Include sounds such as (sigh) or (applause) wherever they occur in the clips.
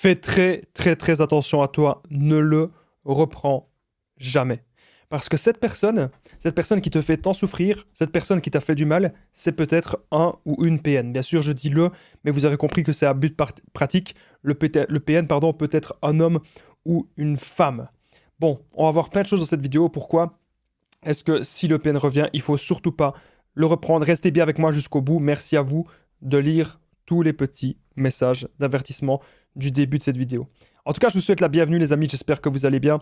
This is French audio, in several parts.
Fais très très très attention à toi, ne le reprends jamais. Parce que cette personne, cette personne qui te fait tant souffrir, cette personne qui t'a fait du mal, c'est peut-être un ou une PN. Bien sûr, je dis le, mais vous avez compris que c'est à but pratique. Le, PN pardon, peut être un homme ou une femme. Bon, on va voir plein de choses dans cette vidéo. Pourquoi est-ce que si le PN revient, il faut surtout pas le reprendre Restez bien avec moi jusqu'au bout. Merci à vous de lire tous les petits messages d'avertissement du début de cette vidéo. En tout cas, je vous souhaite la bienvenue les amis, j'espère que vous allez bien.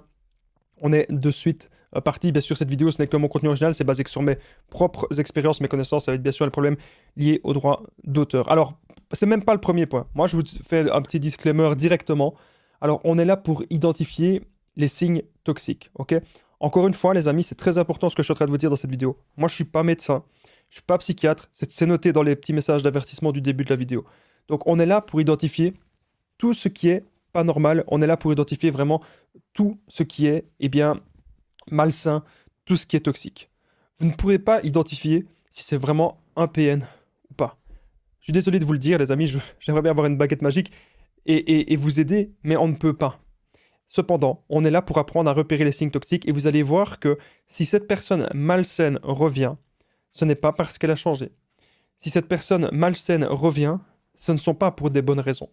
On est de suite euh, parti. Bien sûr, cette vidéo, ce n'est que mon contenu original, c'est basé sur mes propres expériences, mes connaissances, avec bien sûr le problème lié au droit d'auteur. Alors, c'est même pas le premier point. Moi, je vous fais un petit disclaimer directement. Alors, on est là pour identifier les signes toxiques, ok Encore une fois, les amis, c'est très important ce que je suis en train de vous dire dans cette vidéo. Moi, je suis pas médecin, je suis pas psychiatre, c'est noté dans les petits messages d'avertissement du début de la vidéo. Donc, on est là pour identifier tout ce qui est pas normal. On est là pour identifier vraiment tout ce qui est eh bien, malsain, tout ce qui est toxique. Vous ne pourrez pas identifier si c'est vraiment un PN ou pas. Je suis désolé de vous le dire, les amis, (laughs) j'aimerais bien avoir une baguette magique et vous aider, mais on ne peut pas. Cependant, on est là pour apprendre à repérer les signes toxiques et vous allez voir que si cette personne malsaine revient, ce n'est pas parce qu'elle a changé. Si cette personne malsaine revient, ce ne sont pas pour des bonnes raisons.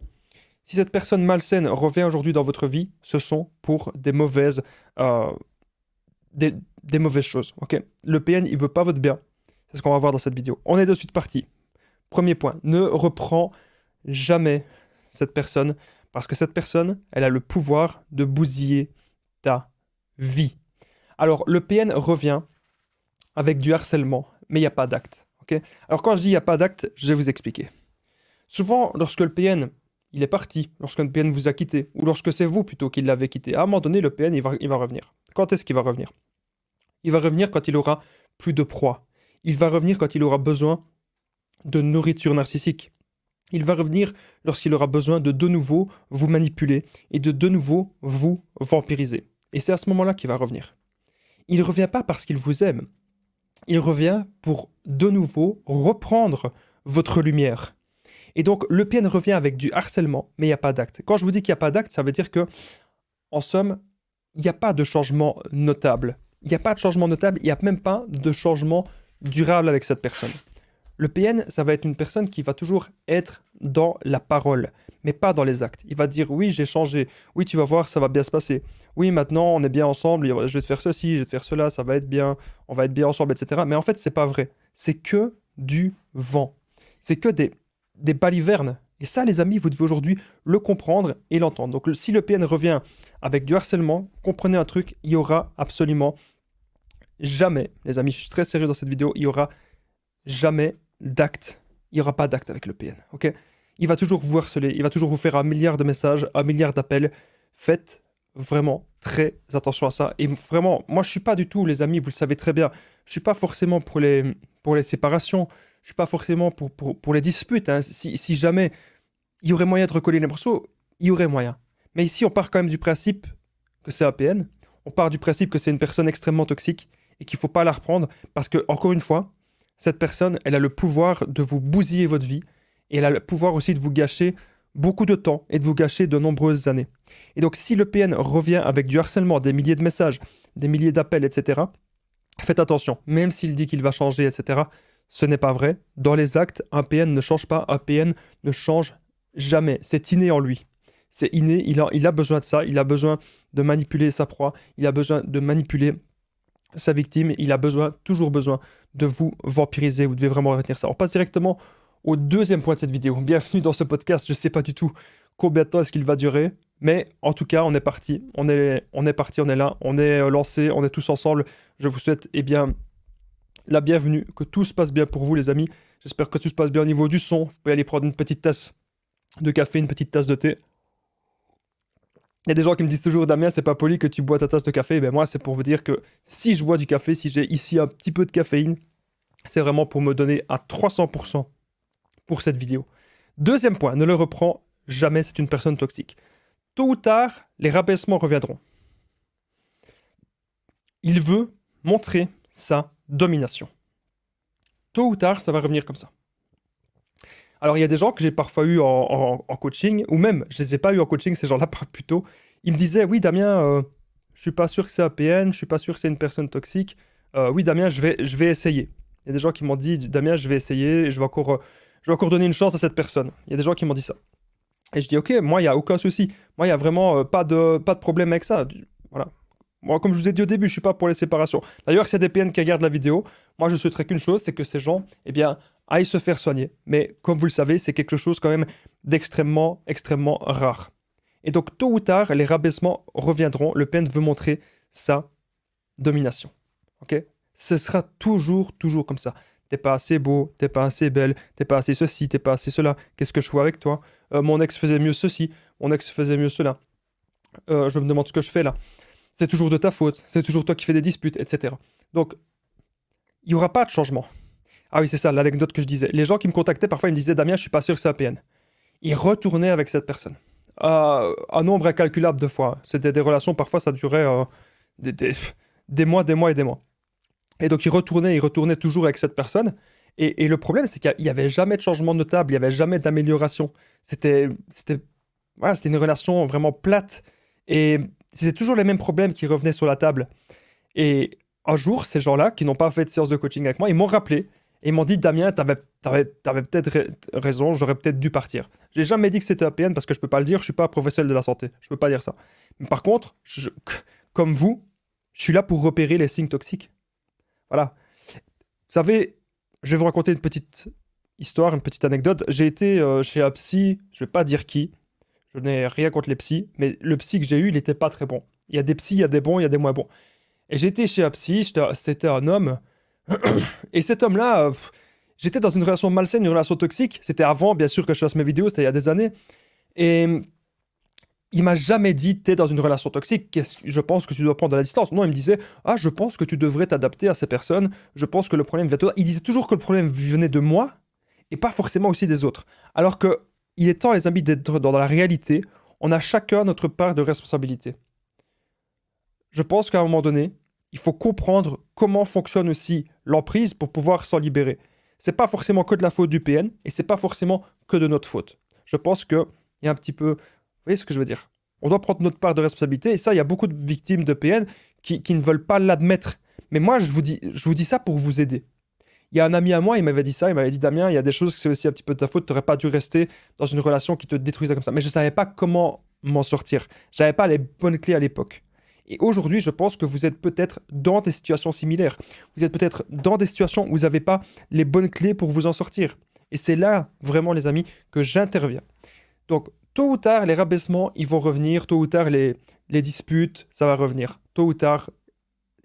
Si cette personne malsaine revient aujourd'hui dans votre vie, ce sont pour des mauvaises, euh, des, mauvaises choses. ok le PN, il veut pas votre bien. C'est ce qu'on va voir dans cette vidéo. On est de suite parti. Premier point, ne reprends jamais cette personne parce que cette personne, elle a le pouvoir de bousiller ta vie. Alors, le PN revient avec du harcèlement, mais il n'y a pas d'acte. ok Alors, quand je dis il n'y a pas d'acte, je vais vous expliquer. Souvent, lorsque le PN il est parti, lorsqu'un PN vous a quitté, ou lorsque c'est vous plutôt qu'il l'avez quitté, à un moment donné, le PN, il va, revenir. Quand est-ce qu'il va revenir Il va revenir quand il aura plus de proie. Il va revenir quand il aura besoin de nourriture narcissique. Il va revenir lorsqu'il aura besoin de de nouveau vous manipuler et de de nouveau vous vampiriser. Et c'est à ce moment-là qu'il va revenir. Il ne revient pas parce qu'il vous aime. Il revient pour de nouveau reprendre votre lumière. Et donc, le PN revient avec du harcèlement, mais il n'y a pas d'acte. Quand je vous dis qu'il n'y a pas d'acte, ça veut dire que, en somme, il n'y a pas de changement notable. Il n'y a pas de changement notable, il n'y a même pas de changement durable avec cette personne. Le PN, ça va être une personne qui va toujours être dans la parole, mais pas dans les actes. Il va dire oui, j'ai changé, oui, tu vas voir, ça va bien se passer, oui, maintenant on est bien ensemble, je vais te faire ceci, je vais te faire cela, ça va être bien, on va être bien ensemble, etc. Mais en fait, c'est pas vrai. C'est que du vent. C'est que des des balivernes. Et ça, les amis, vous devez aujourd'hui le comprendre et l'entendre. Donc, si le PN revient avec du harcèlement, comprenez un truc, il y aura absolument jamais, les amis, je suis très sérieux dans cette vidéo, il y aura jamais d'acte. Il n'y aura pas d'acte avec le PN, ok Il va toujours vous harceler, il va toujours vous faire un milliard de messages, un milliard d'appels. Faites vraiment très attention à ça. Et vraiment, moi, je suis pas du tout, les amis, vous le savez très bien, je suis pas forcément pour les, pour les séparations, je suis pas forcément pour, les disputes. Hein. Si, si, jamais il y aurait moyen de recoller les morceaux, il y aurait moyen. Mais ici, on part quand même du principe que c'est PN, On part du principe que c'est une personne extrêmement toxique et qu'il faut pas la reprendre parce que, encore une fois, cette personne, elle a le pouvoir de vous bousiller votre vie et elle a le pouvoir aussi de vous gâcher beaucoup de temps et de vous gâcher de nombreuses années. Et donc, si le PN revient avec du harcèlement, des milliers de messages, des milliers d'appels, etc., faites attention, même s'il dit qu'il va changer, etc., ce n'est pas vrai. Dans les actes, un PN ne change pas, un PN ne change jamais. C'est inné en lui. C'est inné, il a, besoin de ça, il a besoin de manipuler sa proie, il a besoin de manipuler sa victime, il a besoin, toujours besoin de vous vampiriser, vous devez vraiment retenir ça. On passe directement au deuxième point de cette vidéo. (laughs) Bienvenue dans ce podcast, je ne sais pas du tout combien de temps est-ce qu'il va durer, mais en tout cas, on est parti, on est, on est parti, on est là, on est euh, lancé, on est tous ensemble. Je vous souhaite, eh bien, la bienvenue. Que tout se passe bien pour vous, les amis. J'espère que tout se passe bien au niveau du son. Vous pouvez aller prendre une petite tasse de café, une petite tasse de thé. Il y a des gens qui me disent toujours, Damien, c'est pas poli que tu bois ta tasse de café. Ben moi, c'est pour vous dire que si je bois du café, si j'ai ici un petit peu de caféine, c'est vraiment pour me donner à 300% pour cette vidéo. Deuxième point, ne le reprends jamais, c'est une personne toxique. Tôt ou tard, les rabaissements reviendront. Il veut montrer ça domination. Tôt ou tard, ça va revenir comme ça. Alors, il y a des gens que j'ai parfois eu en, coaching, ou même, je ne les ai pas eu en coaching, ces gens-là, (laughs) plutôt. Ils me disaient Oui, Damien, euh, je suis pas sûr que c'est APN, je suis pas sûr que c'est une personne toxique. Euh, oui, Damien, je vais, je vais essayer. Il y a des gens qui m'ont dit Damien, je vais essayer, je vais, encore, je vais encore donner une chance à cette personne. Il y a des gens qui m'ont dit ça. Et je dis Ok, moi, il n'y a aucun souci. Moi, il n'y a vraiment euh, pas, de, pas de problème avec ça. Voilà, moi, comme je vous ai dit au début, je suis pas pour les séparations. D'ailleurs, s'il y a des PN qui regardent la vidéo, moi, je souhaiterais qu'une chose, c'est que ces gens, eh bien, aillent se faire soigner. Mais comme vous le savez, c'est quelque chose quand même d'extrêmement, extrêmement rare. Et donc, tôt ou tard, les rabaissements reviendront. Le PN veut montrer sa domination. Ok Ce sera toujours, toujours comme ça. T'es pas assez beau, t'es pas assez belle, t'es pas assez ceci, t'es pas assez cela. Qu'est-ce que je vois avec toi euh, Mon ex faisait mieux ceci, mon ex faisait mieux cela. Euh, je me demande ce que je fais là c'est toujours de ta faute, c'est toujours toi qui fais des disputes, etc. Donc, il n'y aura pas de changement. Ah oui, c'est ça l'anecdote que je disais. Les gens qui me contactaient parfois, ils me disaient Damien, je suis pas sûr que c'est un PN. Ils retournaient avec cette personne. un nombre incalculable de fois. C'était des relations, parfois ça durait euh, des, mois, des mois et des mois. Et donc ils retournaient, ils retournaient toujours avec cette personne. Et, le problème, c'est qu'il n'y avait jamais de changement notable, il n'y avait jamais d'amélioration. C'était, c'était, c'était une relation vraiment plate. Et c'était toujours les mêmes problèmes qui revenaient sur la table. Et un jour, ces gens-là qui n'ont pas fait de séance de coaching avec moi, ils m'ont rappelé et ils m'ont dit Damien, tu avais, peut-être raison, j'aurais peut-être dû partir. J'ai jamais dit que c'était APN parce que je ne peux pas le dire, je suis pas un professionnel de la santé, je ne peux pas dire ça. Mais par contre, comme vous, je suis là pour repérer les signes toxiques. Voilà. Vous savez, je vais vous raconter une petite histoire, une petite anecdote. J'ai été euh, chez un psy, je vais pas dire qui, je n'ai rien contre les psys, mais le psy que j'ai eu, il n'était pas très bon. Il y a des psys, il y a des bons, il y a des moins bons. Et j'étais chez un psy, c'était un homme. (clears throat) et cet homme-là, j'étais dans une relation malsaine, une relation toxique. C'était avant, bien sûr, que je fasse mes vidéos, c'était il y a des années. Et il m'a jamais dit t'es dans une relation toxique, je pense que tu dois prendre de la distance. Non, il me disait ah je pense que tu devrais t'adapter à ces personnes, je pense que le problème vient de toi. Il disait toujours que le problème venait de moi et pas forcément aussi des autres. Alors que il est temps, les amis, d'être dans la réalité. On a chacun notre part de responsabilité. Je pense qu'à un moment donné, il faut comprendre comment fonctionne aussi l'emprise pour pouvoir s'en libérer. C'est pas forcément que de la faute du PN et c'est pas forcément que de notre faute. Je pense que il y a un petit peu, vous voyez ce que je veux dire On doit prendre notre part de responsabilité et ça, il y a beaucoup de victimes de PN qui, ne veulent pas l'admettre. Mais moi, je vous dis, je vous dis ça pour vous aider. Il y a un ami à moi, il m'avait dit ça, il m'avait dit Damien, il y a des choses que c'est aussi un petit peu de ta faute, tu n'aurais pas dû rester dans une relation qui te détruisait comme ça. Mais je ne savais pas comment m'en sortir. Je n'avais pas les bonnes clés à l'époque. Et aujourd'hui, je pense que vous êtes peut-être dans des situations similaires. Vous êtes peut-être dans des situations où vous n'avez pas les bonnes clés pour vous en sortir. Et c'est là, vraiment, les amis, que j'interviens. Donc, tôt ou tard, les rabaissements, ils vont revenir. Tôt ou tard, les, les disputes, ça va revenir. Tôt ou tard,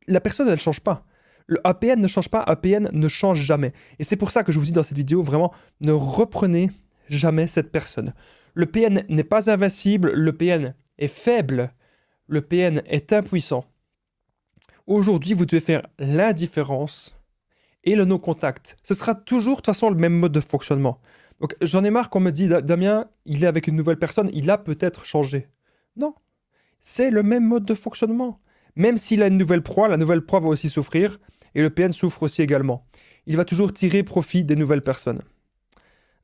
la personne, elle ne change pas. Le APN ne change pas, APN ne change jamais. Et c'est pour ça que je vous dis dans cette vidéo, vraiment, ne reprenez jamais cette personne. Le PN n'est pas invincible, le PN est faible, le PN est impuissant. Aujourd'hui, vous devez faire l'indifférence et le non-contact. Ce sera toujours de toute façon le même mode de fonctionnement. Donc j'en ai marre qu'on me dise, Damien, il est avec une nouvelle personne, il a peut-être changé. Non, c'est le même mode de fonctionnement. Même s'il a une nouvelle proie, la nouvelle proie va aussi souffrir. Et le PN souffre aussi également. Il va toujours tirer profit des nouvelles personnes.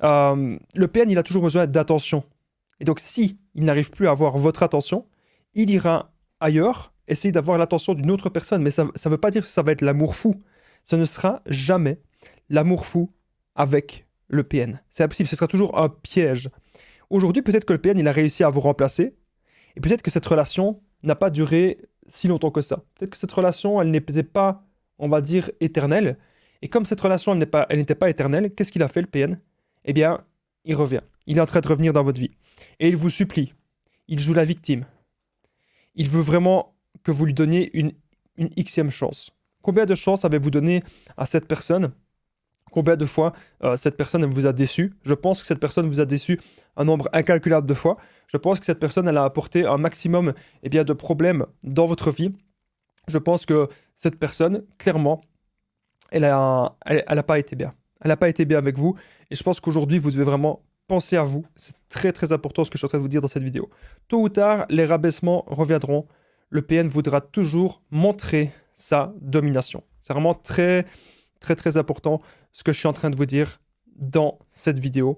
Euh, le PN, il a toujours besoin d'attention. Et donc, si il n'arrive plus à avoir votre attention, il ira ailleurs, essayer d'avoir l'attention d'une autre personne. Mais ça ne veut pas dire que ça va être l'amour fou. Ce ne sera jamais l'amour fou avec le PN. C'est impossible, ce sera toujours un piège. Aujourd'hui, peut-être que le PN, il a réussi à vous remplacer. Et peut-être que cette relation n'a pas duré si longtemps que ça. Peut-être que cette relation, elle n'était pas on va dire, éternelle. Et comme cette relation n'était pas, elle pas éternelle, qu'est-ce qu'il a fait le PN Eh bien, il revient. Il est en train de revenir dans votre vie. Et il vous supplie. Il joue la victime. Il veut vraiment que vous lui donniez une, une xème chance. Combien de chances avez-vous donné à cette personne Combien de fois euh, cette personne vous a déçu Je pense que cette personne vous a déçu un nombre incalculable de fois. Je pense que cette personne elle a apporté un maximum eh bien, de problèmes dans votre vie je pense que cette personne, clairement, elle n'a elle, pas été bien. Elle n'a pas été bien avec vous. Et je pense qu'aujourd'hui, vous devez vraiment penser à vous. C'est très très important ce que je suis en train de vous dire dans cette vidéo. Tôt ou tard, les rabaissements reviendront. Le PN voudra toujours montrer sa domination. C'est vraiment très très très important ce que je suis en train de vous dire dans cette vidéo.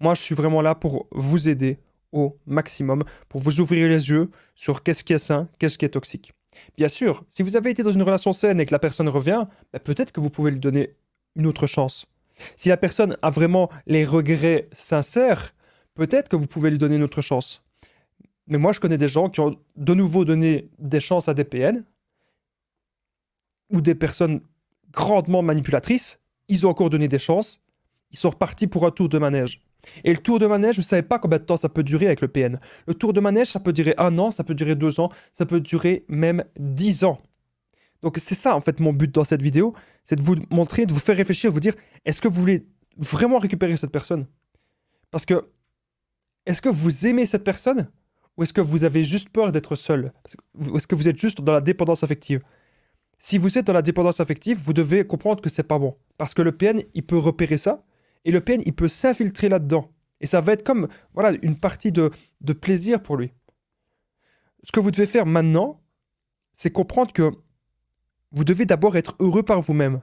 Moi, je suis vraiment là pour vous aider au maximum, pour vous ouvrir les yeux sur qu'est-ce qui est sain, qu'est-ce qui est toxique. Bien sûr, si vous avez été dans une relation saine et que la personne revient, bah, peut-être que vous pouvez lui donner une autre chance. Si la personne a vraiment les regrets sincères, peut-être que vous pouvez lui donner une autre chance. Mais moi, je connais des gens qui ont de nouveau donné des chances à des PN ou des personnes grandement manipulatrices. Ils ont encore donné des chances. Ils sont repartis pour un tour de manège. Et le tour de manège, vous ne savez pas combien de temps ça peut durer avec le PN. Le tour de manège, ça peut durer un an, ça peut durer deux ans, ça peut durer même dix ans. Donc c'est ça en fait mon but dans cette vidéo, c'est de vous montrer, de vous faire réfléchir, de vous dire, est-ce que vous voulez vraiment récupérer cette personne Parce que, est-ce que vous aimez cette personne Ou est-ce que vous avez juste peur d'être seul Ou est-ce que vous êtes juste dans la dépendance affective Si vous êtes dans la dépendance affective, vous devez comprendre que c'est pas bon. Parce que le PN, il peut repérer ça, et Le PN, il peut s'infiltrer là-dedans. Et ça va être comme voilà une partie de, de plaisir pour lui. Ce que vous devez faire maintenant, c'est comprendre que vous devez d'abord être heureux par vous-même,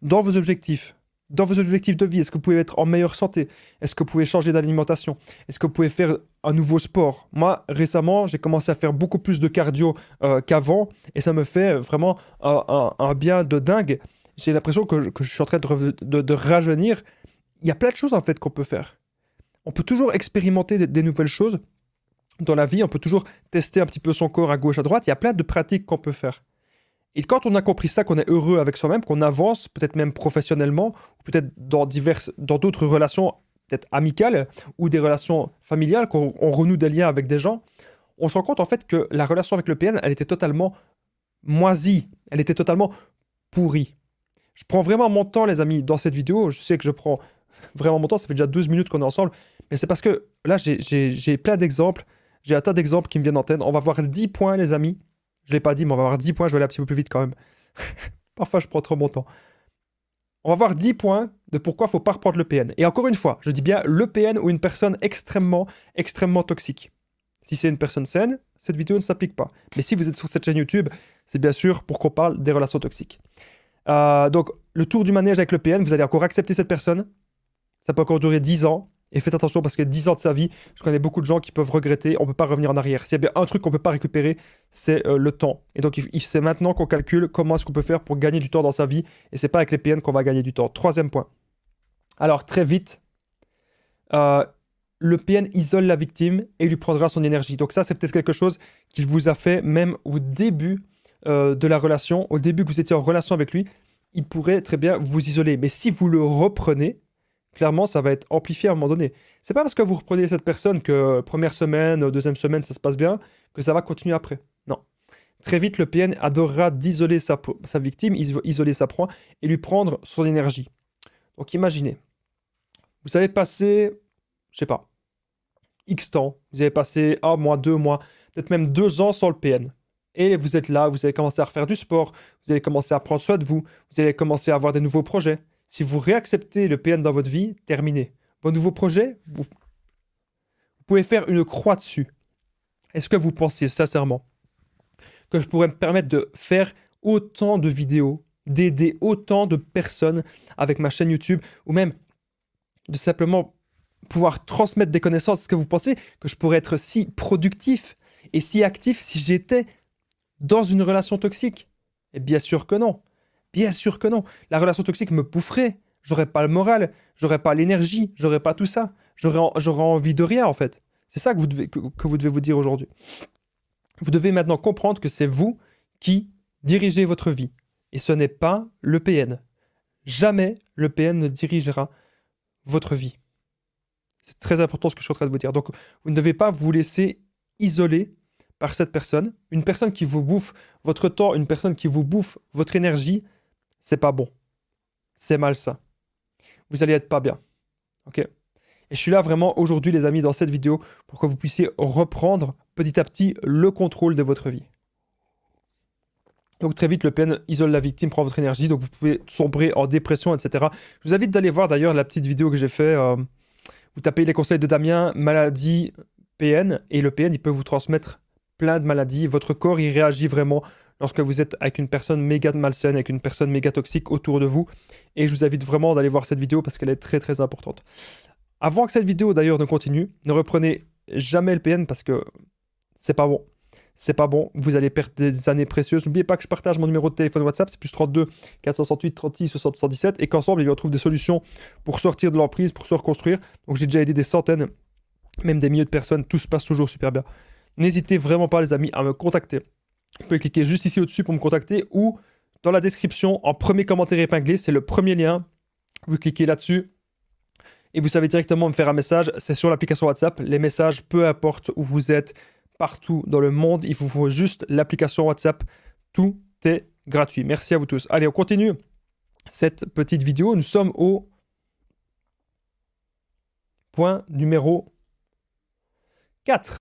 dans vos objectifs, dans vos objectifs de vie Est-ce que vous pouvez être en meilleure santé Est-ce que vous pouvez changer d'alimentation Est-ce que vous pouvez faire un nouveau sport Moi, récemment, j'ai commencé à faire beaucoup plus de cardio euh, qu'avant et ça me fait vraiment un, un, bien de dingue. J'ai l'impression que, je suis en train de, de rajeunir il y a plein de choses en fait qu'on peut faire. On peut toujours expérimenter des, nouvelles choses dans la vie, on peut toujours tester un petit peu son corps à gauche, à droite, il y a plein de pratiques qu'on peut faire. Et quand on a compris ça, qu'on est heureux avec soi-même, qu'on avance, peut-être même professionnellement, ou peut-être dans diverses, dans d'autres relations, peut-être amicales, ou des relations familiales, qu'on renoue des liens avec des gens, on se rend compte en fait que la relation avec le PN, elle était totalement moisie, elle était totalement pourrie. Je prends vraiment mon temps, les amis, dans cette vidéo. Je sais que je prends vraiment mon temps, ça fait déjà 12 minutes qu'on est ensemble, mais c'est parce que là, j'ai plein d'exemples, j'ai un tas d'exemples qui me viennent en tête. On va voir 10 points, les amis. Je ne l'ai pas dit, mais on va voir 10 points, je vais aller un petit peu plus vite quand même. (laughs) Parfois, je prends trop mon temps. On va voir 10 points de pourquoi il faut pas reprendre le PN. Et encore une fois, je dis bien le PN ou une personne extrêmement, extrêmement toxique. Si c'est une personne saine, cette vidéo ne s'applique pas. Mais si vous êtes sur cette chaîne YouTube, c'est bien sûr pour qu'on parle des relations toxiques. Euh, donc, le tour du manège avec le PN, vous allez encore accepter cette personne, ça peut encore durer 10 ans. Et faites attention parce que 10 ans de sa vie, je connais beaucoup de gens qui peuvent regretter. On ne peut pas revenir en arrière. S'il y a bien un truc qu'on ne peut pas récupérer, c'est euh, le temps. Et donc, c'est maintenant qu'on calcule comment est-ce qu'on peut faire pour gagner du temps dans sa vie. Et c'est pas avec les PN qu'on va gagner du temps. Troisième point. Alors, très vite, euh, le PN isole la victime et lui prendra son énergie. Donc ça, c'est peut-être quelque chose qu'il vous a fait même au début euh, de la relation, au début que vous étiez en relation avec lui, il pourrait très bien vous isoler. Mais si vous le reprenez, clairement, ça va être amplifié à un moment donné. C'est pas parce que vous reprenez cette personne que euh, première semaine, euh, deuxième semaine, ça se passe bien, que ça va continuer après. Non. Très vite, le PN adorera d'isoler sa, sa, victime, isoler sa proie et lui prendre son énergie. Donc imaginez, vous avez passé, je sais pas, X temps, vous avez passé un mois, deux mois, peut-être même deux ans sans le PN. Et vous êtes là, vous avez commencé à refaire du sport, vous avez commencé à prendre soin de vous, vous avez commencé à avoir des nouveaux projets, si vous réacceptez le PN dans votre vie, terminé. Votre nouveau projet, vous, pouvez faire une croix dessus. Est-ce que vous pensez sincèrement que je pourrais me permettre de faire autant de vidéos, d'aider autant de personnes avec ma chaîne YouTube, ou même de simplement pouvoir transmettre des connaissances. Est-ce que vous pensez que je pourrais être si productif et si actif si j'étais dans une relation toxique Et eh bien sûr que non. Bien sûr que non. La relation toxique me poufferait. J'aurais pas le moral, j'aurais pas l'énergie, j'aurais pas tout ça. J'aurais envie de rien en fait. C'est ça que vous devez, vous, devez vous dire aujourd'hui. Vous devez maintenant comprendre que c'est vous qui dirigez votre vie. Et ce n'est pas le PN. Jamais le PN ne dirigera votre vie. C'est très important ce que je suis en train de vous dire. Donc, vous ne devez pas vous laisser isoler par cette personne. Une personne qui vous bouffe votre temps, une personne qui vous bouffe votre énergie, c'est pas bon. C'est mal ça Vous allez être pas bien. Ok Et je suis là vraiment aujourd'hui, les amis, dans cette vidéo, pour que vous puissiez reprendre petit à petit le contrôle de votre vie. Donc très vite, Le PN isole la victime, prend votre énergie, donc vous pouvez sombrer en dépression, etc. Je vous invite d'aller voir d'ailleurs la petite vidéo que j'ai fait. Euh, vous tapez les conseils de Damien, maladie PN, et le PN, il peut vous transmettre plein de maladies. Votre corps, il réagit vraiment lorsque vous êtes avec une personne méga malsaine, avec une personne méga toxique autour de vous. Et je vous invite vraiment d'aller voir cette vidéo parce qu'elle est très très importante. Avant que cette vidéo d'ailleurs ne continue, ne reprenez jamais le PN parce que c'est pas bon. C'est pas bon, vous allez perdre des années précieuses. N'oubliez pas que je partage mon numéro de téléphone WhatsApp, c'est plus 32 468 36 77 et qu'ensemble, on trouve des solutions pour sortir de l'emprise, pour se reconstruire. Donc j'ai déjà aidé des centaines, même des milliers de personnes, tout se passe toujours super bien. N'hésitez vraiment pas les amis à me contacter. Vous pouvez cliquer juste ici au-dessus pour me contacter ou dans la description, en premier commentaire épinglé, c'est le premier lien. Vous cliquez là-dessus et vous savez directement me faire un message. C'est sur l'application WhatsApp. Les messages, peu importe où vous êtes, partout dans le monde, il vous faut juste l'application WhatsApp. Tout est gratuit. Merci à vous tous. Allez, on continue cette petite vidéo. Nous sommes au point numéro 4.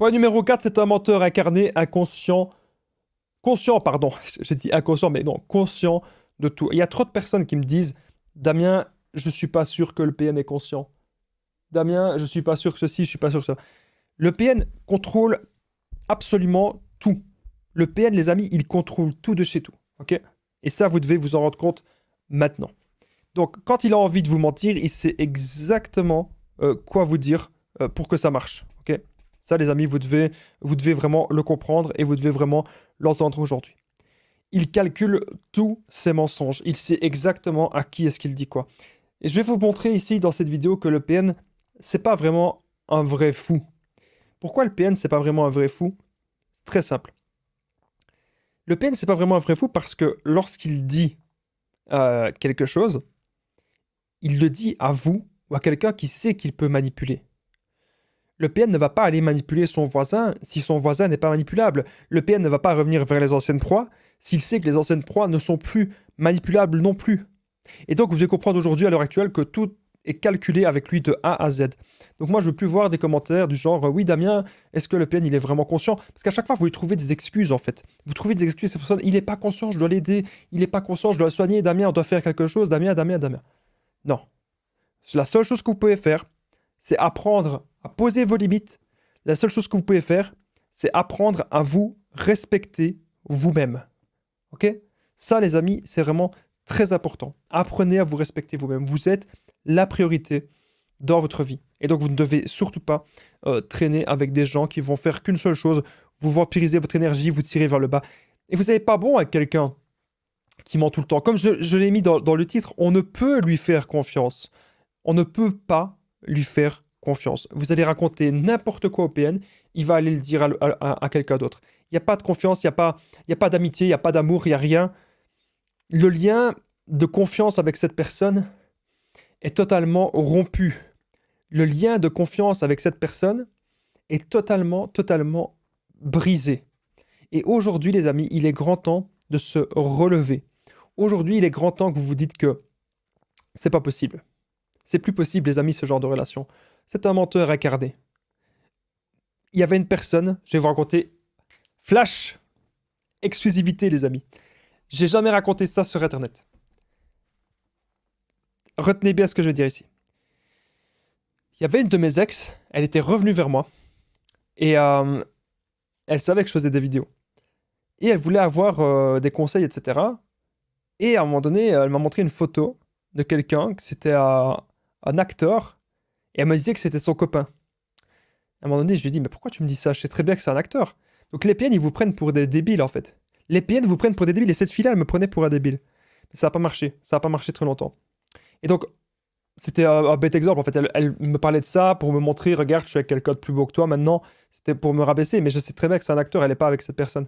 Point numéro 4, c'est un menteur incarné, inconscient, conscient, pardon, (laughs) j'ai dit inconscient, mais non, conscient de tout. Il y a trop de personnes qui me disent, Damien, je ne suis pas sûr que le PN est conscient. Damien, je ne suis pas sûr que ceci, je suis pas sûr que ça. Le PN contrôle absolument tout. Le PN, les amis, il contrôle tout de chez tout. Ok Et ça, vous devez vous en rendre compte maintenant. Donc, quand il a envie de vous mentir, il sait exactement euh, quoi vous dire euh, pour que ça marche. Ça, les amis, vous devez, vous devez vraiment le comprendre et vous devez vraiment l'entendre aujourd'hui. Il calcule tous ses mensonges. Il sait exactement à qui est-ce qu'il dit quoi. Et je vais vous montrer ici dans cette vidéo que le PN, c'est pas vraiment un vrai fou. Pourquoi le PN, c'est pas vraiment un vrai fou C'est très simple. Le PN, c'est pas vraiment un vrai fou parce que lorsqu'il dit euh, quelque chose, il le dit à vous ou à quelqu'un qui sait qu'il peut manipuler. Le PN ne va pas aller manipuler son voisin si son voisin n'est pas manipulable. Le PN ne va pas revenir vers les anciennes proies s'il sait que les anciennes proies ne sont plus manipulables non plus. Et donc vous allez comprendre aujourd'hui à l'heure actuelle que tout est calculé avec lui de A à Z. Donc moi je veux plus voir des commentaires du genre euh, oui Damien, est-ce que le PN il est vraiment conscient Parce qu'à chaque fois vous lui trouvez des excuses en fait. Vous trouvez des excuses à cette personne, il n'est pas conscient, je dois l'aider, il n'est pas conscient, je dois le soigner, Damien on doit faire quelque chose, Damien, Damien, Damien. Non. C'est La seule chose que vous pouvez faire, c'est apprendre à poser vos limites. La seule chose que vous pouvez faire, c'est apprendre à vous respecter vous-même. OK Ça, les amis, c'est vraiment très important. Apprenez à vous respecter vous-même. Vous êtes la priorité dans votre vie. Et donc, vous ne devez surtout pas euh, traîner avec des gens qui vont faire qu'une seule chose, vous vampiriser votre énergie, vous tirer vers le bas. Et vous n'avez pas bon avec quelqu'un qui ment tout le temps. Comme je, l'ai mis dans, le titre, on ne peut lui faire confiance. On ne peut pas lui faire confiance. Vous allez raconter n'importe quoi au PN, il va aller le dire à, quelqu'un d'autre. Il n'y a pas de confiance, il n'y a pas, a pas d'amitié, il n'y a pas d'amour, il n'y a rien. Le lien de confiance avec cette personne est totalement rompu. Le lien de confiance avec cette personne est totalement, totalement brisé. Et aujourd'hui, les amis, il est grand temps de se relever. Aujourd'hui, il est grand temps que vous vous dites que c'est pas possible. C'est plus possible, les amis, ce genre de relation. C'est un menteur incarné. Il y avait une personne, je vais vous raconter. Flash Exclusivité, les amis. J'ai jamais raconté ça sur Internet. Retenez bien ce que je vais dire ici. Il y avait une de mes ex, elle était revenue vers moi. Et euh, elle savait que je faisais des vidéos. Et elle voulait avoir euh, des conseils, etc. Et à un moment donné, elle m'a montré une photo de quelqu'un, c'était à un acteur, et elle me disait que c'était son copain. À un moment donné, je lui ai dit, mais pourquoi tu me dis ça Je sais très bien que c'est un acteur. Donc les PN, ils vous prennent pour des débiles, en fait. Les PN vous prennent pour des débiles, et cette fille-là, elle me prenait pour un débile. ça n'a pas marché, ça n'a pas marché très longtemps. Et donc, c'était un, bête exemple, en fait. Elle, me parlait de ça pour me montrer, regarde, je suis avec quelqu'un de plus beau que toi maintenant. C'était pour me rabaisser, mais je sais très bien que c'est un acteur, elle n'est pas avec cette personne.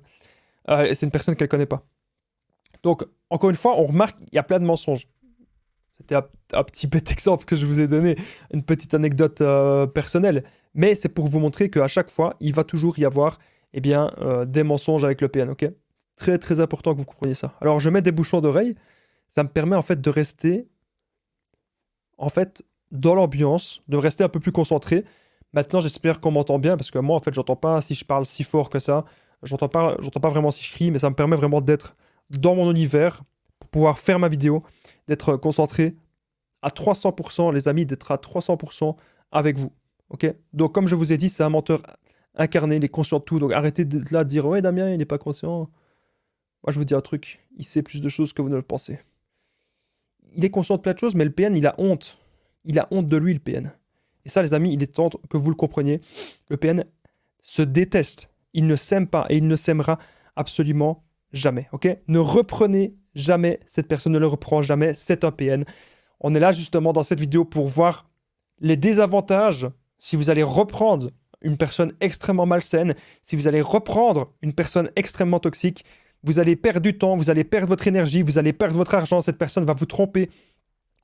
Euh, c'est une personne qu'elle ne connaît pas. Donc, encore une fois, on remarque, il y a plein de mensonges. C'était un, petit bête (laughs) exemple que je vous ai donné, une petite anecdote euh, personnelle. Mais c'est pour vous montrer qu'à chaque fois, il va toujours y avoir eh bien, euh, des mensonges avec le PN. ok très très important que vous compreniez ça. Alors je mets des bouchons d'oreille, ça me permet en fait de rester en fait dans l'ambiance, de rester un peu plus concentré. Maintenant j'espère qu'on m'entend bien parce que moi en fait j'entends pas si je parle si fort que ça, j'entends pas, j'entends pas vraiment si je crie, mais ça me permet vraiment d'être dans mon univers pour pouvoir faire ma vidéo d'être concentré à 300%, les amis, d'être à 300% avec vous. ok Donc, comme je vous ai dit, c'est un menteur incarné, il est conscient de tout. Donc, arrêtez de là dire Ouais, Damien, il n'est pas conscient. Moi, je vous dis un truc il sait plus de choses que vous ne le pensez. Il est conscient de plein de choses, mais le PN, il a honte. Il a honte de lui, le PN. Et ça, les amis, il est temps que vous le compreniez. Le PN se déteste. Il ne s'aime pas et il ne s'aimera absolument jamais. Ok Ne reprenez jamais, cette personne ne le reprend jamais, c'est un PN. On est là justement dans cette vidéo pour voir les désavantages si vous allez reprendre une personne extrêmement malsaine, si vous allez reprendre une personne extrêmement toxique, vous allez perdre du temps, vous allez perdre votre énergie, vous allez perdre votre argent, cette personne va vous tromper,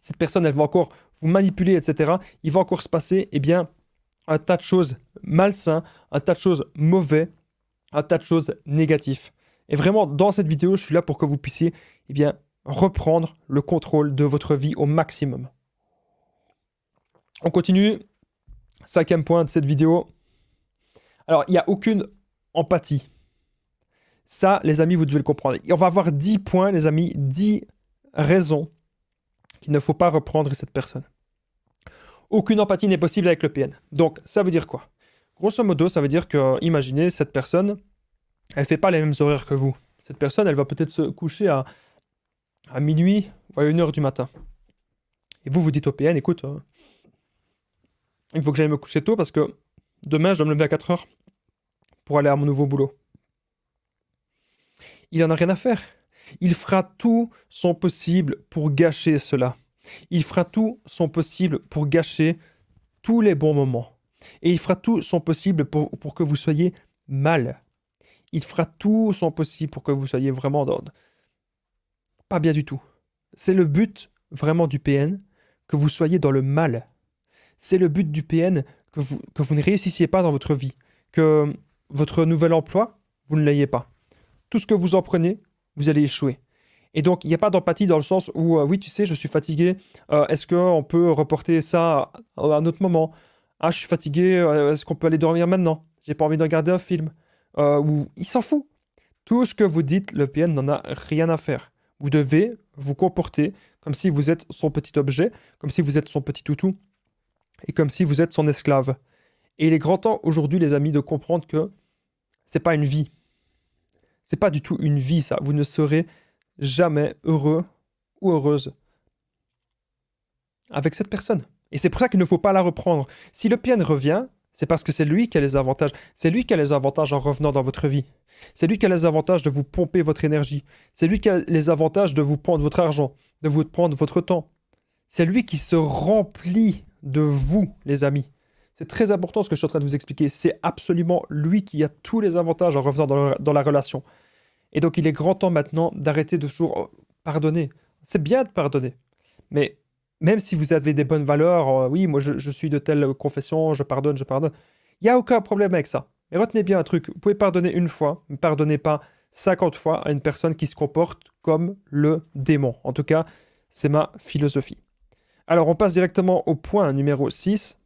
cette personne, elle va encore vous manipuler, etc. Il va encore se passer, et eh bien, un tas de choses malsaines, un tas de choses mauvais, un tas de choses négatives. Et vraiment, dans cette vidéo, je suis là pour que vous puissiez eh bien, reprendre le contrôle de votre vie au maximum. On continue. Cinquième point de cette vidéo. Alors, il n'y a aucune empathie. Ça, les amis, vous devez le comprendre. Et on va avoir 10 points, les amis, 10 raisons qu'il ne faut pas reprendre cette personne. Aucune empathie n'est possible avec le PN. Donc, ça veut dire quoi Grosso modo, ça veut dire que, imaginez, cette personne, elle fait pas les mêmes horaires que vous. Cette personne, elle va peut-être se coucher à, à minuit ou à une heure du matin. Et vous, vous dites au PN, écoute, euh, il faut que j'aille me coucher tôt parce que demain, je dois me lever à 4 heures pour aller à mon nouveau boulot. Il n'en a rien à faire. Il fera tout son possible pour gâcher cela. Il fera tout son possible pour gâcher tous les bons moments. Et il fera tout son possible pour, pour que vous soyez mal il fera tout son possible pour que vous soyez vraiment ordre. Pas bien du tout. C'est le but vraiment du PN, que vous soyez dans le mal. C'est le but du PN que vous, que vous ne réussissiez pas dans votre vie, que votre nouvel emploi, vous ne l'ayez pas. Tout ce que vous en prenez, vous allez échouer. Et donc, il n'y a pas d'empathie dans le sens où, euh, oui, tu sais, je suis fatigué, euh, est-ce qu'on peut reporter ça à, un autre moment Ah, je suis fatigué, euh, est-ce qu'on peut aller dormir maintenant J'ai pas envie de regarder un film. Euh, il s'en fout. Tout ce que vous dites, le PN n'en a rien à faire. Vous devez vous comporter comme si vous êtes son petit objet, comme si vous êtes son petit toutou, et comme si vous êtes son esclave. Et il est grand temps aujourd'hui, les amis, de comprendre que c'est pas une vie. C'est pas du tout une vie, ça. Vous ne serez jamais heureux ou heureuse avec cette personne. Et c'est pour ça qu'il ne faut pas la reprendre. Si Le PN revient, c'est parce que c'est lui qui a les avantages. C'est lui qui a les avantages en revenant dans votre vie. C'est lui qui a les avantages de vous pomper votre énergie. C'est lui qui a les avantages de vous prendre votre argent, de vous prendre votre temps. C'est lui qui se remplit de vous, les amis. C'est très important ce que je suis en train de vous expliquer. C'est absolument lui qui a tous les avantages en revenant dans, la relation. Et donc, il est grand temps maintenant d'arrêter de toujours pardonner. C'est bien de pardonner, mais même si vous avez des bonnes valeurs, euh, oui, moi je, suis de telle confession, je pardonne, je pardonne, il n'y a aucun problème avec ça. Mais retenez bien un truc, vous pouvez pardonner une fois, mais pardonnez pas 50 fois à une personne qui se comporte comme le démon. En tout cas, c'est ma philosophie. Alors on passe directement au point numéro 6.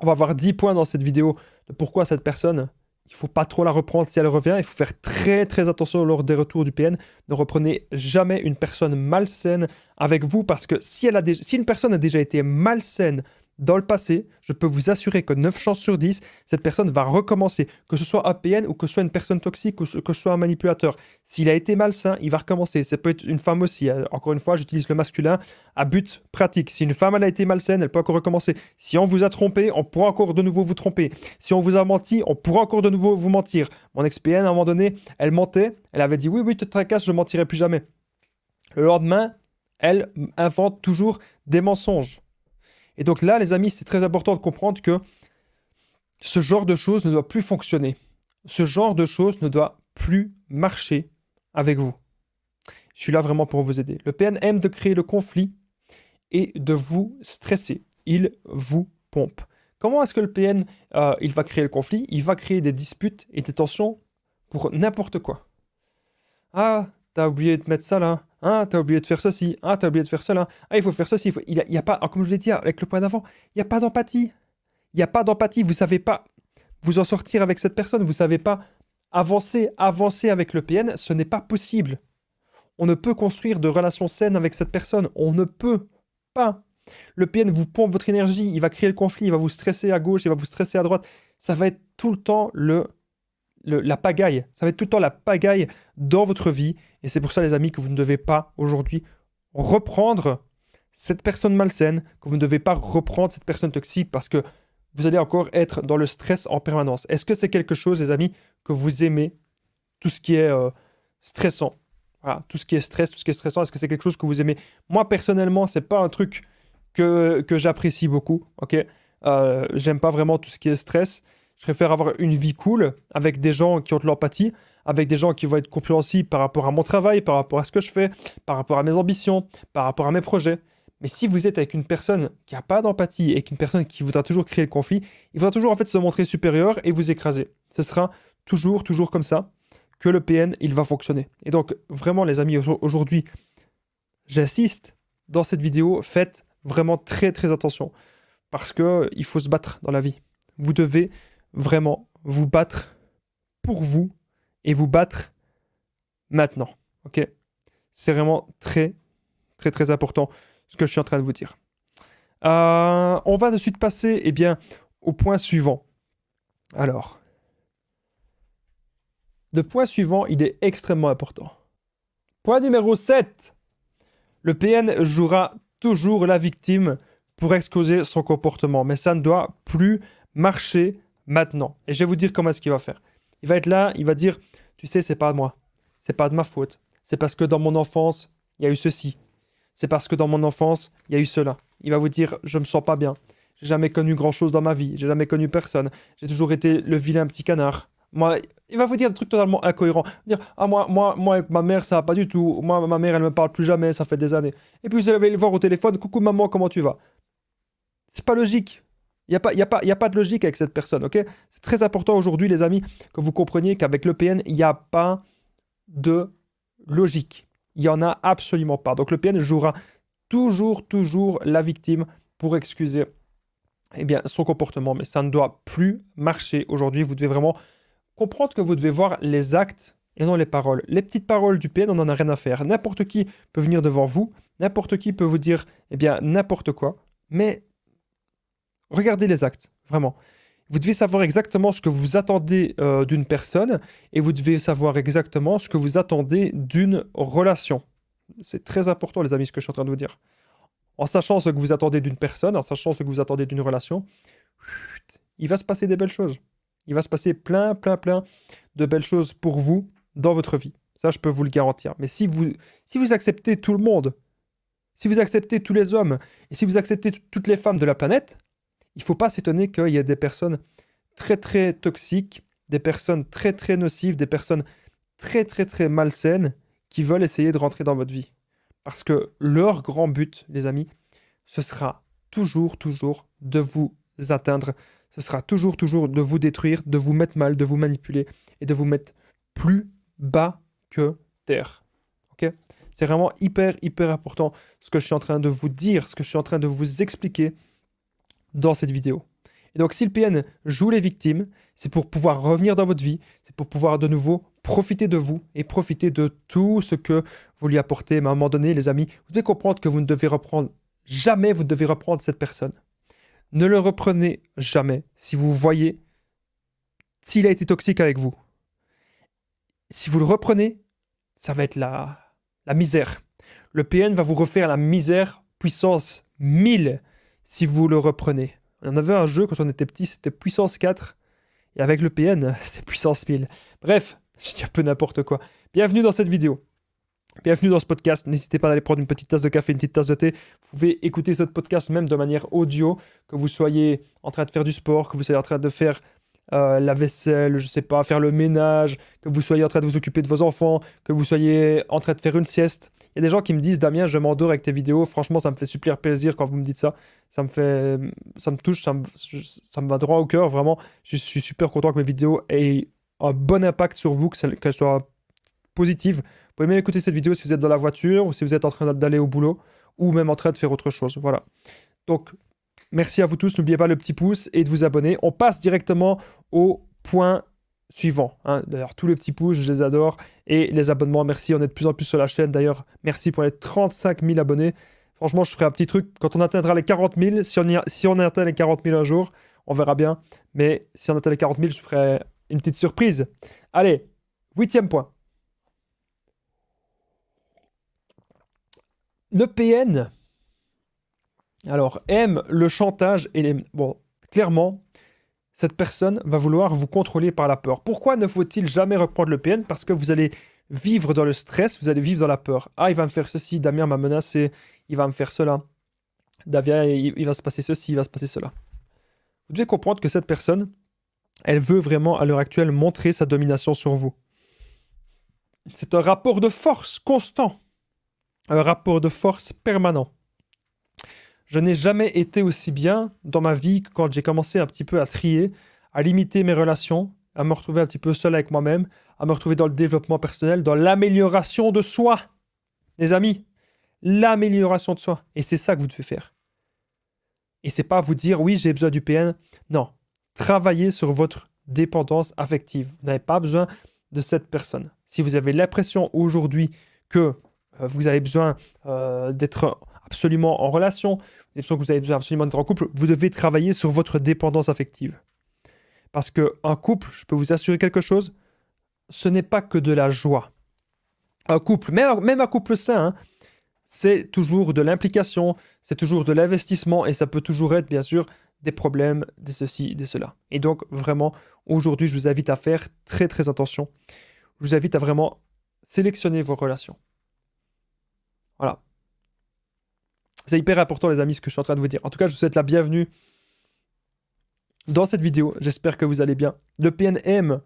On va avoir 10 points dans cette vidéo de pourquoi cette personne il faut pas trop la reprendre si elle revient. Il faut faire très très attention lors des retours du PN. Ne reprenez jamais une personne malsaine avec vous parce que si, elle a si une personne a déjà été malsaine dans le passé, je peux vous assurer que 9 chances sur 10, cette personne va recommencer, que ce soit un APN ou que ce soit une personne toxique ou que ce soit un manipulateur. S'il a été malsain, il va recommencer. Ça peut être une femme aussi. Hein. Encore une fois, j'utilise le masculin à but pratique. Si une femme a été malsaine, elle peut encore recommencer. Si on vous a trompé, on pourra encore de nouveau vous tromper. Si on vous a menti, on pourra encore de nouveau vous mentir. Mon ex-PN, à un moment donné, elle mentait. Elle avait dit oui, oui, te tracasse je mentirai plus jamais. Le lendemain, elle invente toujours des mensonges. Et donc là, les amis, c'est très important de comprendre que ce genre de choses ne doit plus fonctionner. Ce genre de choses ne doit plus marcher avec vous. Je suis là vraiment pour vous aider. Le PN aime de créer le conflit et de vous stresser. Il vous pompe. Comment est-ce que le PN euh, il va créer le conflit Il va créer des disputes et des tensions pour n'importe quoi. Ah, t'as oublié de mettre ça là. Ah, t'as oublié de faire ceci. Ah, t'as oublié de faire cela. Ah, il faut faire ceci. Il, faut... il, y a, pas, comme je vous l'ai dit avec le point d'avant, il n'y a pas d'empathie. Il n'y a pas d'empathie. Vous ne savez pas vous en sortir avec cette personne. Vous ne savez pas avancer, avancer avec le PN. Ce n'est pas possible. On ne peut construire de relations saines avec cette personne. On ne peut pas. Le PN vous pompe votre énergie. Il va créer le conflit. Il va vous stresser à gauche. Il va vous stresser à droite. Ça va être tout le temps le la pagaille. Ça va être tout le temps la pagaille dans votre vie. Et c'est pour ça, les amis, que vous ne devez pas aujourd'hui reprendre cette personne malsaine, que vous ne devez pas reprendre cette personne toxique parce que vous allez encore être dans le stress en permanence. Est-ce que c'est quelque chose, les amis, que vous aimez Tout ce qui est euh, stressant. tout ce qui est stress, tout ce qui est stressant, est-ce que c'est quelque chose que vous aimez Moi, personnellement, c'est pas un truc que, j'apprécie beaucoup. Ok, euh, J'aime pas vraiment tout ce qui est stress. Je préfère avoir une vie cool avec des gens qui ont de l'empathie, avec des gens qui vont être compréhensifs par rapport à mon travail, par rapport à ce que je fais, par rapport à mes ambitions, par rapport à mes projets. Mais si vous êtes avec une personne qui n'a pas d'empathie et qu'une personne qui voudra toujours créer le conflit, il faudra toujours en fait se montrer supérieur et vous écraser. Ce sera toujours, toujours comme ça que le PN, il va fonctionner. Et donc vraiment les amis, aujourd'hui, j'insiste dans cette vidéo, faites vraiment très très attention parce que il faut se battre dans la vie. Vous devez vraiment vous battre pour vous et vous battre maintenant. Ok C'est vraiment très, très, très important ce que je suis en train de vous dire. Euh, on va de suite passer eh bien, au point suivant. Alors, le point suivant, il est extrêmement important. Point numéro 7. Le PN jouera toujours la victime pour excuser son comportement, mais ça ne doit plus marcher maintenant. Et je vais vous dire comment est-ce qu'il va faire. Il va être là, il va dire, tu sais, c'est pas de moi, c'est pas de ma faute, c'est parce que dans mon enfance, il y a eu ceci, c'est parce que dans mon enfance, il y a eu cela. Il va vous dire, je me sens pas bien, j'ai jamais connu grand-chose dans ma vie, j'ai jamais connu personne, j'ai toujours été le vilain petit canard. Moi, il va vous dire un truc totalement incohérent Dire ah moi moi moi ma mère ça va pas du tout. Moi ma mère elle me parle plus jamais, ça fait des années. Et puis vous allez le voir au téléphone, coucou maman comment tu vas. C'est pas logique. Il n'y a, pas, y a, pas, a pas de logique avec cette personne, ok C'est très important aujourd'hui, les amis, que vous compreniez qu'avec le PN, il n'y a pas de logique. Il n'y en a absolument pas. Donc le PN jouera toujours, toujours la victime pour excuser eh bien, son comportement. Mais ça ne doit plus marcher aujourd'hui. Vous devez vraiment comprendre que vous devez voir les actes et non les paroles. Les petites paroles du PN, on n'en a rien à faire. N'importe qui peut venir devant vous, n'importe qui peut vous dire eh bien n'importe quoi, mais regardez les actes, vraiment. Vous devez savoir exactement ce que vous attendez euh, d'une personne et vous devez savoir exactement ce que vous attendez d'une relation. C'est très important, les amis, ce que je suis en train de vous dire. En sachant ce que vous attendez d'une personne, en sachant ce que vous attendez d'une relation, il va se passer des belles choses. Il va se passer plein, plein, plein de belles choses pour vous dans votre vie. Ça, je peux vous le garantir. Mais si vous, si vous acceptez tout le monde, si vous acceptez tous les hommes et si vous acceptez toutes les femmes de la planète, il ne faut pas s'étonner qu'il y ait des personnes très très toxiques, des personnes très très nocives, des personnes très très très malsaines qui veulent essayer de rentrer dans votre vie. Parce que leur grand but, les amis, ce sera toujours, toujours de vous atteindre. Ce sera toujours, toujours de vous détruire, de vous mettre mal, de vous manipuler et de vous mettre plus bas que terre. Ok C'est vraiment hyper, hyper important ce que je suis en train de vous dire, ce que je suis en train de vous expliquer dans cette vidéo. Et donc si le PN joue les victimes, c'est pour pouvoir revenir dans votre vie, c'est pour pouvoir de nouveau profiter de vous et profiter de tout ce que vous lui apportez. Mais à un moment donné, les amis, vous devez comprendre que vous ne devez reprendre jamais, vous devez reprendre cette personne. Ne le reprenez jamais si vous voyez s'il a été toxique avec vous. Si vous le reprenez, ça va être la, la misère. Le PN va vous refaire la misère puissance 1000 si vous le reprenez. On avait un jeu quand on était petit, c'était puissance 4. Et avec le PN, (laughs) c'est puissance 1000. Bref, (laughs) je dis un peu n'importe quoi. Bienvenue dans cette vidéo. Bienvenue dans ce podcast. N'hésitez pas à aller prendre une petite tasse de café, une petite tasse de thé. Vous pouvez écouter ce podcast même de manière audio, que vous soyez en train de faire du sport, que vous soyez en train de faire euh, la vaisselle, je ne sais pas, faire le ménage, que vous soyez en train de vous occuper de vos enfants, que vous soyez en train de faire une sieste. Il y a des gens qui me disent Damien, je m'endors avec tes vidéos. Franchement, ça me fait super plaisir quand vous me dites ça. Ça me ça me touche, ça me, va droit au cœur. Vraiment, je suis super content que mes vidéos aient un bon impact sur vous, qu'elles soient positives. Vous pouvez même écouter cette vidéo si vous êtes dans la voiture ou si vous êtes en train d'aller au boulot ou même en train de faire autre chose. Voilà. Donc, merci à vous tous. N'oubliez pas le petit pouce et de vous abonner. On passe directement au point suivant. Hein. D'ailleurs, tous les petits pouces, je les adore. Et les abonnements, merci. On est de plus en plus sur la chaîne. D'ailleurs, merci pour les 35 000 abonnés. Franchement, je ferai un petit truc. Quand on atteindra les 40 000, si on, si on atteint les 40 000 un jour, on verra bien. Mais si on atteint les 40 000, je ferai une petite surprise. Allez, huitième point. Le PN, alors, aime le chantage et les... Bon, clairement, cette personne va vouloir vous contrôler par la peur. Pourquoi ne faut-il jamais reprendre le PN Parce que vous allez vivre dans le stress, vous allez vivre dans la peur. Ah, il va me faire ceci, Damien m'a menacé, il va me faire cela. Davia, il va se passer ceci, il va se passer cela. Vous devez comprendre que cette personne, elle veut vraiment à l'heure actuelle montrer sa domination sur vous. C'est un rapport de force constant, un rapport de force permanent. Je n'ai jamais été aussi bien dans ma vie que quand j'ai commencé un petit peu à trier, à limiter mes relations, à me retrouver un petit peu seul avec moi-même, à me retrouver dans le développement personnel, dans l'amélioration de soi. Les amis, l'amélioration de soi. Et c'est ça que vous devez faire. Et c'est pas vous dire oui, j'ai besoin du PN. Non. Travaillez sur votre dépendance affective. Vous n'avez pas besoin de cette personne. Si vous avez l'impression aujourd'hui que euh, vous avez besoin euh, d'être absolument en relation l'impression que vous avez besoin absolument d'être en couple, vous devez travailler sur votre dépendance affective. Parce que couple, je peux vous assurer quelque chose, ce n'est pas que de la joie. Un couple, même, même un couple sain, hein, c'est toujours de l'implication, c'est toujours de l'investissement et ça peut toujours être, bien sûr, des problèmes, des ceci, des cela. Et donc, vraiment, aujourd'hui, je vous invite à faire très, très attention. Je vous invite à vraiment sélectionner vos relations. Voilà. C'est hyper important, les amis, ce que je suis en train de vous dire. En tout cas, je vous souhaite la bienvenue dans cette vidéo. J'espère que vous allez bien. Le PNM,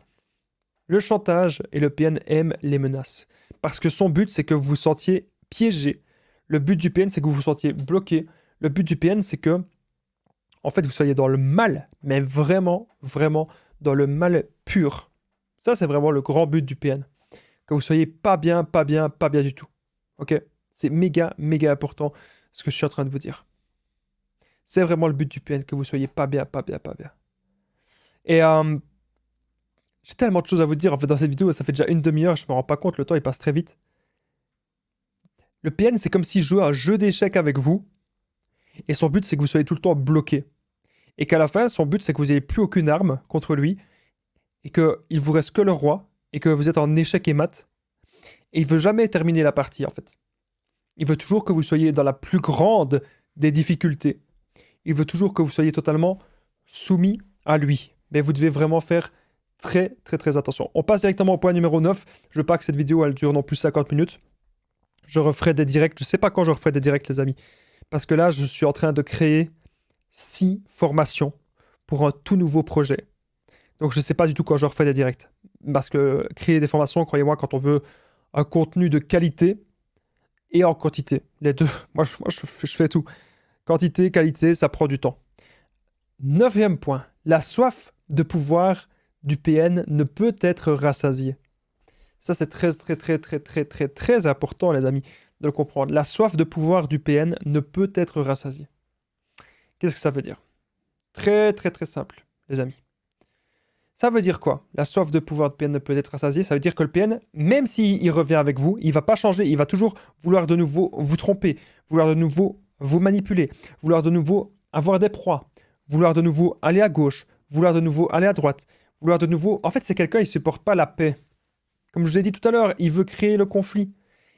le chantage et le PNM, les menaces. Parce que son but, c'est que vous vous sentiez piégé. Le but du PN, c'est que vous vous sentiez bloqué. Le but du PN, c'est que, en fait, vous soyez dans le mal, mais vraiment, vraiment dans le mal pur. Ça, c'est vraiment le grand but du PN. Que vous soyez pas bien, pas bien, pas bien du tout. Ok C'est méga, méga important ce que je suis en train de vous dire. C'est vraiment le but du PN, que vous soyez pas bien, pas bien, pas bien. Et euh, j'ai tellement de choses à vous dire en fait, dans cette vidéo, ça fait déjà une demi-heure, je me rends pas compte, le temps il passe très vite. Le PN, c'est comme si je un jeu d'échecs avec vous, et son but c'est que vous soyez tout le temps bloqué. Et qu'à la fin, son but c'est que vous n'ayez plus aucune arme contre lui, et qu'il vous reste que le roi, et que vous êtes en échec et mat, et il veut jamais terminer la partie en fait. Il veut toujours que vous soyez dans la plus grande des difficultés. Il veut toujours que vous soyez totalement soumis à lui. Mais vous devez vraiment faire très très très attention. On passe directement au point numéro 9. Je ne veux pas que cette vidéo elle dure non plus 50 minutes. Je referai des directs. Je ne sais pas quand je referai des directs les amis. Parce que là je suis en train de créer six formations pour un tout nouveau projet. Donc je ne sais pas du tout quand je refais des directs. Parce que créer des formations, croyez-moi, quand on veut un contenu de qualité, et en quantité. Les deux. Moi, je, je, fais tout. Quantité, qualité, ça prend du temps. Neuvième point, la soif de pouvoir du PN ne peut être rassasiée. Ça, c'est très, très, très, très, très, très, très important, les amis, de le comprendre. La soif de pouvoir du PN ne peut être rassasiée. Qu'est-ce que ça veut dire Très, très, très simple, les amis. Ça veut dire quoi La soif de pouvoir de PN ne peut être assasiée. Ça veut dire que le PN, même s'il revient avec vous, il va pas changer. Il va toujours vouloir de nouveau vous tromper, vouloir de nouveau vous manipuler, vouloir de nouveau avoir des proies, vouloir de nouveau aller à gauche, vouloir de nouveau aller à droite, vouloir de nouveau... En fait, c'est quelqu'un, il supporte pas la paix. Comme je vous ai dit tout à l'heure, il veut créer le conflit.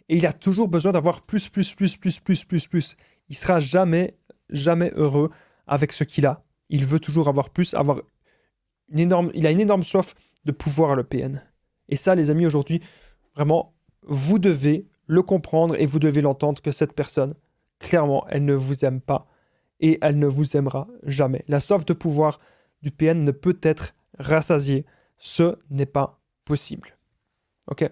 Et il a toujours besoin d'avoir plus, plus, plus, plus, plus, plus, plus. Il sera jamais, jamais heureux avec ce qu'il a. Il veut toujours avoir plus, avoir il a une énorme soif de pouvoir à PN. Et ça, les amis, aujourd'hui, vraiment, vous devez le comprendre et vous devez l'entendre que cette personne, clairement, elle ne vous aime pas et elle ne vous aimera jamais. La soif de pouvoir du PN ne peut être rassasiée. Ce n'est pas possible. Ok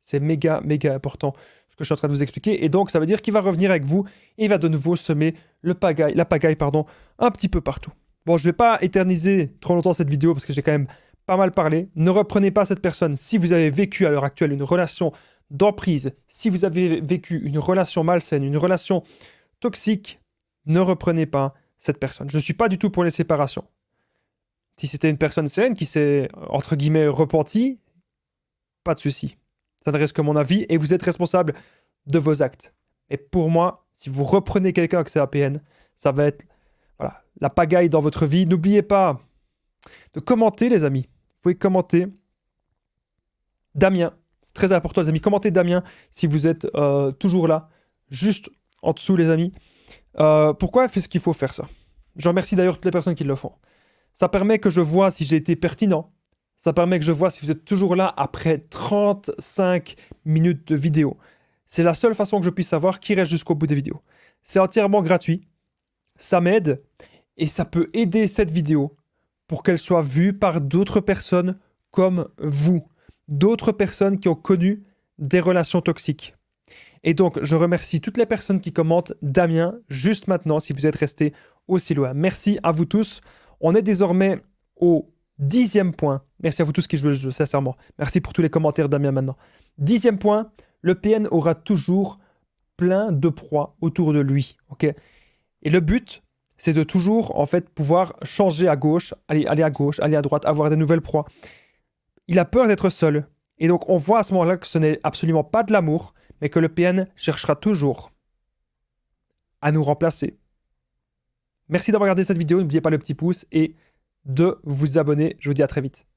C'est méga, méga important ce que je suis en train de vous expliquer. Et donc, ça veut dire qu'il va revenir avec vous et il va de nouveau semer le pagaille, la pagaille pardon, un petit peu partout. Bon, je ne vais pas éterniser trop longtemps cette vidéo parce que j'ai quand même pas mal parlé. Ne reprenez pas cette personne. Si vous avez vécu à l'heure actuelle une relation d'emprise, si vous avez vécu une relation malsaine, une relation toxique, ne reprenez pas cette personne. Je ne suis pas du tout pour les séparations. Si c'était une personne saine qui s'est, entre guillemets, repentie, pas de souci. Ça ne reste que mon avis et vous êtes responsable de vos actes. Et pour moi, si vous reprenez quelqu'un avec ses APN, ça va être la pagaille dans votre vie. N'oubliez pas de commenter, les amis. Vous pouvez commenter. Damien, c'est très important, les amis. Commentez Damien si vous êtes euh, toujours là, juste en dessous, les amis. Euh, pourquoi est ce qu'il faut faire ça Je remercie d'ailleurs toutes les personnes qui le font. Ça permet que je vois si j'ai été pertinent. Ça permet que je vois si vous êtes toujours là après 35 minutes de vidéo. C'est la seule façon que je puisse savoir qui reste jusqu'au bout des vidéos. C'est entièrement gratuit. Ça m'aide et ça peut aider cette vidéo pour qu'elle soit vue par d'autres personnes comme vous, d'autres personnes qui ont connu des relations toxiques. Et donc, je remercie toutes les personnes qui commentent Damien juste maintenant si vous êtes resté aussi loin. Merci à vous tous. On est désormais au dixième point. Merci à vous tous qui jouez le jeu, sincèrement. Merci pour tous les commentaires, Damien, maintenant. Dixième point, le PN aura toujours plein de proies autour de lui. ok Et le but, c'est de toujours en fait pouvoir changer à gauche, aller, aller à gauche, aller à droite, avoir des nouvelles proies. Il a peur d'être seul. Et donc on voit à ce moment-là que ce n'est absolument pas de l'amour, mais que le PN cherchera toujours à nous remplacer. Merci d'avoir regardé cette vidéo, n'oubliez pas le petit pouce et de vous abonner. Je vous dis à très vite.